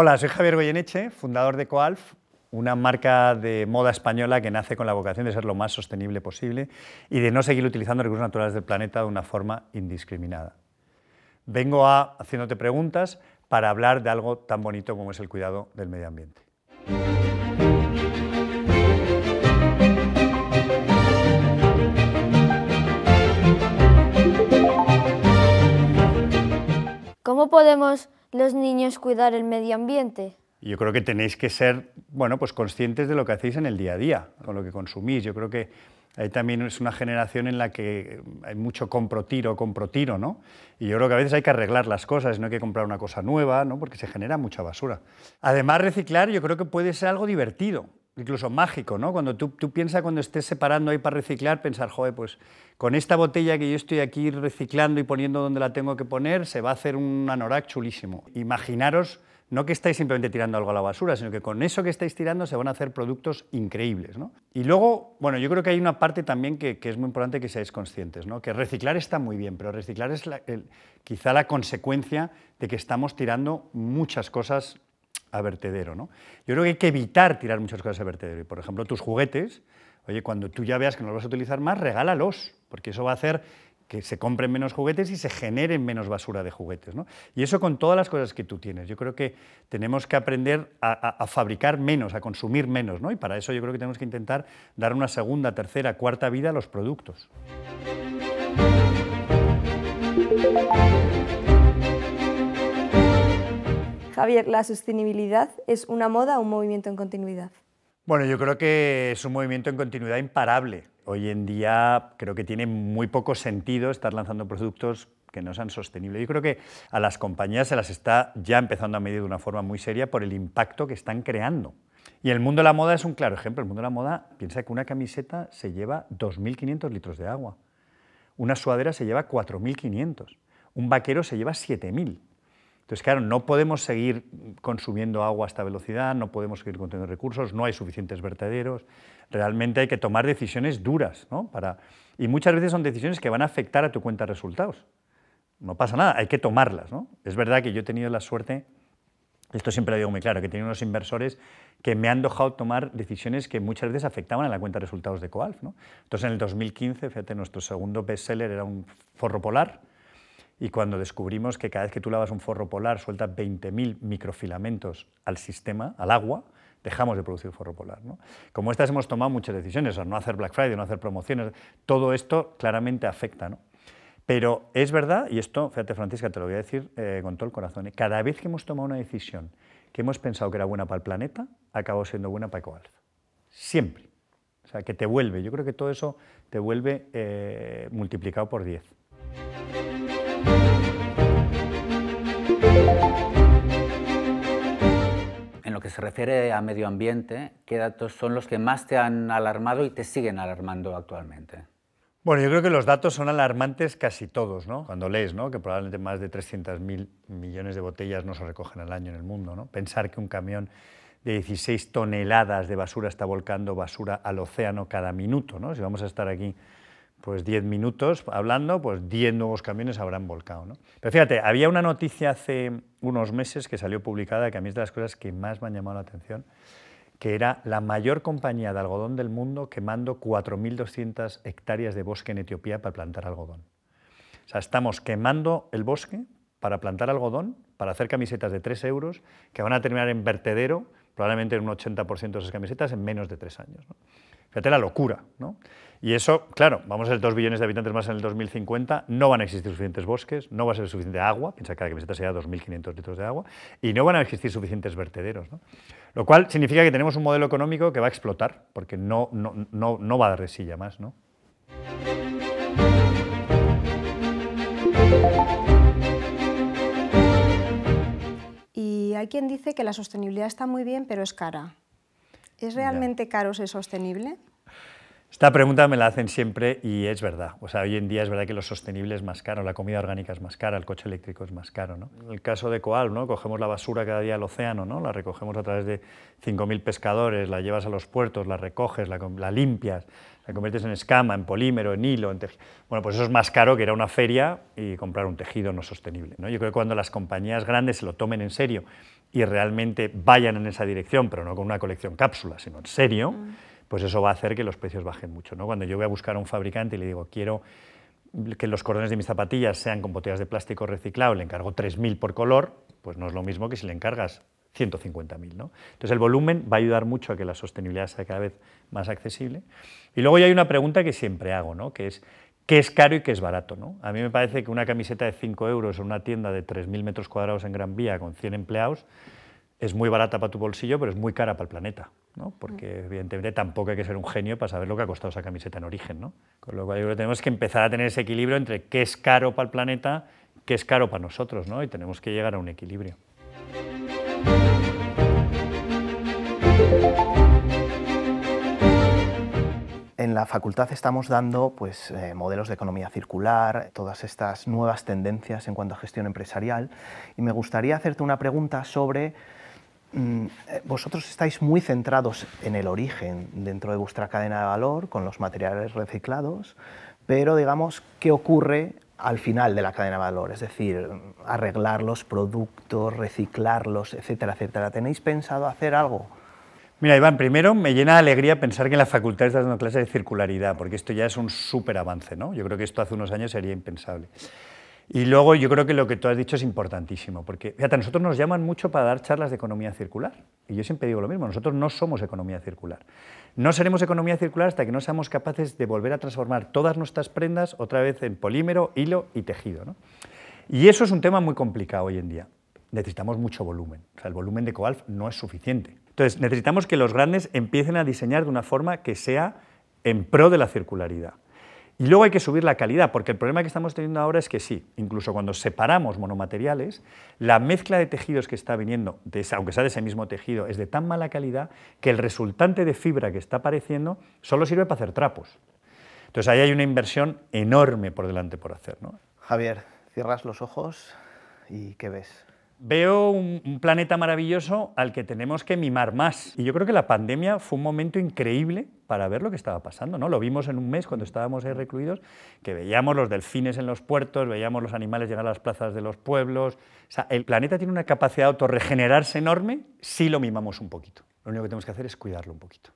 Hola, soy Javier Goyeneche, fundador de Coalf, una marca de moda española que nace con la vocación de ser lo más sostenible posible y de no seguir utilizando recursos naturales del planeta de una forma indiscriminada. Vengo a haciéndote preguntas para hablar de algo tan bonito como es el cuidado del medio ambiente. ¿Cómo podemos los niños cuidar el medio ambiente? Yo creo que tenéis que ser, bueno, pues conscientes de lo que hacéis en el día a día, con lo que consumís. Yo creo que ahí también es una generación en la que hay mucho compro tiro, compro tiro, ¿no? Y yo creo que a veces hay que arreglar las cosas, no hay que comprar una cosa nueva, ¿no? Porque se genera mucha basura. Además, reciclar yo creo que puede ser algo divertido incluso mágico, ¿no? Cuando tú, piensas, cuando estés separando ahí para reciclar, pensar, joder, pues con esta botella que yo estoy aquí reciclando y poniendo donde la tengo que poner, se va a hacer un anorak chulísimo. Imaginaros, no que estáis simplemente tirando algo a la basura, sino que con eso que estáis tirando se van a hacer productos increíbles, ¿no? Y luego, bueno, yo creo que hay una parte también que, es muy importante que seáis conscientes, ¿no? Que reciclar está muy bien, pero reciclar es quizá la consecuencia de que estamos tirando muchas cosas a vertedero. ¿no? Yo creo que hay que evitar tirar muchas cosas a vertedero. por ejemplo, tus juguetes, oye, cuando tú ya veas que no los vas a utilizar más, regálalos, porque eso va a hacer que se compren menos juguetes y se generen menos basura de juguetes. ¿no? Y eso con todas las cosas que tú tienes. Yo creo que tenemos que aprender a, a, fabricar menos, a consumir menos. ¿no? Y para eso yo creo que tenemos que intentar dar una segunda, tercera, cuarta vida a los productos. Javier, ¿la sostenibilidad es una moda o un movimiento en continuidad? Bueno, yo creo que es un movimiento en continuidad imparable. Hoy en día creo que tiene muy poco sentido estar lanzando productos que no sean sostenibles. Yo creo que a las compañías se las está ya empezando a medir de una forma muy seria por el impacto que están creando. Y el mundo de la moda es un claro ejemplo. El mundo de la moda piensa que una camiseta se lleva 2.500 litros de agua, una suadera se lleva 4.500, un vaquero se lleva 7.000. Entonces, claro, no podemos seguir consumiendo agua a esta velocidad, no podemos seguir conteniendo recursos, no hay suficientes vertederos. Realmente hay que tomar decisiones duras, ¿no? Para, y muchas veces son decisiones que van a afectar a tu cuenta de resultados. No pasa nada, hay que tomarlas, ¿no? Es verdad que yo he tenido la suerte, esto siempre lo digo muy claro, que he tenido unos inversores que me han dejado tomar decisiones que muchas veces afectaban a la cuenta de resultados de Coalf, Entonces, en el 2015, fíjate, nuestro segundo bestseller era un forro polar, y cuando descubrimos que cada vez que tú lavas un forro polar sueltas 20.000 microfilamentos al sistema, al agua, dejamos de producir forro polar. Como estas hemos tomado muchas decisiones, no hacer Black Friday, no hacer promociones, todo esto claramente afecta. ¿no? Pero es verdad, y esto, fíjate Francisca, te lo voy a decir eh, con todo el corazón, ¿eh? cada vez que hemos tomado una decisión que hemos pensado que era buena para el planeta, acabó siendo buena para EcoAlf. Siempre. O sea, que te vuelve. Yo creo que todo eso te vuelve eh, multiplicado por 10. se refiere a medio ambiente, ¿qué datos son los que más te han alarmado y te siguen alarmando actualmente? Bueno, yo creo que los datos son alarmantes casi todos, ¿no? Cuando lees, ¿no? Que probablemente más de 300.000 millones de botellas no se recogen al año en el mundo, ¿no? Pensar que un camión de 16 toneladas de basura está volcando basura al océano cada minuto, ¿no? Si vamos a estar aquí pues 10 minutos hablando, pues 10 nuevos camiones habrán volcado. ¿no? Pero fíjate, había una noticia hace unos meses que salió publicada, que a mí es de las cosas que más me han llamado la atención, que era la mayor compañía de algodón del mundo quemando 4.200 hectáreas de bosque en Etiopía para plantar algodón. O sea, estamos quemando el bosque para plantar algodón, para hacer camisetas de 3 euros, que van a terminar en vertedero probablemente en un 80% de esas camisetas en menos de tres años. Fíjate la locura. ¿no? Y eso, claro, vamos a ser dos billones de habitantes más en el 2050, no van a existir suficientes bosques, no va a ser suficiente agua, piensa que cada camiseta sea 2.500 litros de agua, y no van a existir suficientes vertederos. ¿no? Lo cual significa que tenemos un modelo económico que va a explotar, porque no, no, va a dar resilla más. ¿no? hay quien dice que la sostenibilidad está muy bien, pero es cara. ¿Es realmente caro ser sostenible? Esta pregunta me la hacen siempre y es verdad. O sea, hoy en día es verdad que lo sostenible es más caro, la comida orgánica es más cara, el coche eléctrico es más caro. ¿no? En el caso de Coal, ¿no? cogemos la basura cada día al océano, ¿no? la recogemos a través de 5.000 pescadores, la llevas a los puertos, la recoges, la, la limpias, la conviertes en escama, en polímero, en hilo, en tejido. Bueno, pues eso es más caro que ir a una feria y comprar un tejido no sostenible. Yo creo que cuando las compañías grandes se lo tomen en serio y realmente vayan en esa dirección, pero no con una colección cápsula, sino en serio, mm. pues eso va a hacer que los precios bajen mucho. Cuando yo voy a buscar a un fabricante y le digo, quiero que los cordones de mis zapatillas sean con botellas de plástico reciclable, le encargo 3.000 por color, pues no es lo mismo que si le encargas 150.000. ¿no? Entonces el volumen va a ayudar mucho a que la sostenibilidad sea cada vez más accesible. Y luego ya hay una pregunta que siempre hago, ¿no? que es qué es caro y qué es barato. ¿no? A mí me parece que una camiseta de 5 euros en una tienda de 3.000 metros cuadrados en Gran Vía con 100 empleados es muy barata para tu bolsillo, pero es muy cara para el planeta. porque mm. evidentemente tampoco hay que ser un genio para saber lo que ha costado esa camiseta en origen. ¿no? Con lo cual yo creo que tenemos que empezar a tener ese equilibrio entre qué es caro para el planeta, qué es caro para nosotros, ¿no? y tenemos que llegar a un equilibrio. En la facultad estamos dando pues, eh, modelos de economía circular, todas estas nuevas tendencias en cuanto a gestión empresarial y me gustaría hacerte una pregunta sobre mm, eh, vosotros estáis muy centrados en el origen dentro de vuestra cadena de valor con los materiales reciclados, pero digamos, ¿qué ocurre al final de la cadena de valor? Es decir, arreglar los productos, reciclarlos, etcétera, etcétera. ¿Tenéis pensado hacer algo Mira, Iván, primero me llena de alegría pensar que en la facultad estás dando clases de circularidad, porque esto ya es un súper avance, ¿no? Yo creo que esto hace unos años sería impensable. Y luego yo creo que lo que tú has dicho es importantísimo, porque fíjate, a nosotros nos llaman mucho para dar charlas de economía circular, y yo siempre digo lo mismo, nosotros no somos economía circular. No seremos economía circular hasta que no seamos capaces de volver a transformar todas nuestras prendas otra vez en polímero, hilo y tejido. ¿no? Y eso es un tema muy complicado hoy en día necesitamos mucho volumen. O el volumen de Coalf no es suficiente. Entonces, necesitamos que los grandes empiecen a diseñar de una forma que sea en pro de la circularidad. Y luego hay que subir la calidad, porque el problema que estamos teniendo ahora es que sí, incluso cuando separamos monomateriales, la mezcla de tejidos que está viniendo, aunque sea de ese mismo tejido, es de tan mala calidad que el resultante de fibra que está apareciendo solo sirve para hacer trapos. Entonces ahí hay una inversión enorme por delante por hacer. Javier, cierras los ojos y ¿qué ves? Veo un, planeta maravilloso al que tenemos que mimar más. Y yo creo que la pandemia fue un momento increíble para ver lo que estaba pasando. ¿no? Lo vimos en un mes cuando estábamos ahí recluidos, que veíamos los delfines en los puertos, veíamos los animales llegar a las plazas de los pueblos. O sea, el planeta tiene una capacidad de autorregenerarse enorme si lo mimamos un poquito. Lo único que tenemos que hacer es cuidarlo un poquito.